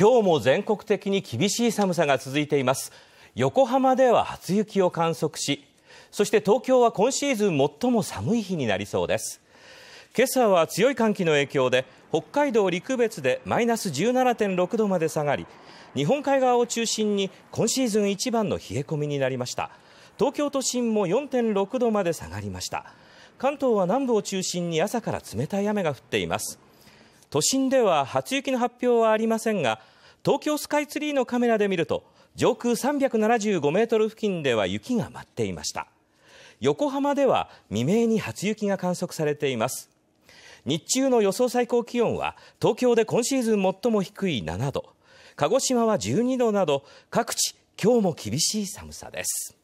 今日も全国的に厳しい寒さが続いています横浜では初雪を観測しそして東京は今シーズン最も寒い日になりそうです今朝は強い寒気の影響で北海道陸別でマイナス17.6度まで下がり日本海側を中心に今シーズン一番の冷え込みになりました東京都心も4.6度まで下がりました関東は南部を中心に朝から冷たい雨が降っています都心では初雪の発表はありませんが東京スカイツリーのカメラで見ると上空375メートル付近では雪が舞っていました横浜では未明に初雪が観測されています日中の予想最高気温は東京で今シーズン最も低い7度鹿児島は12度など各地今日も厳しい寒さです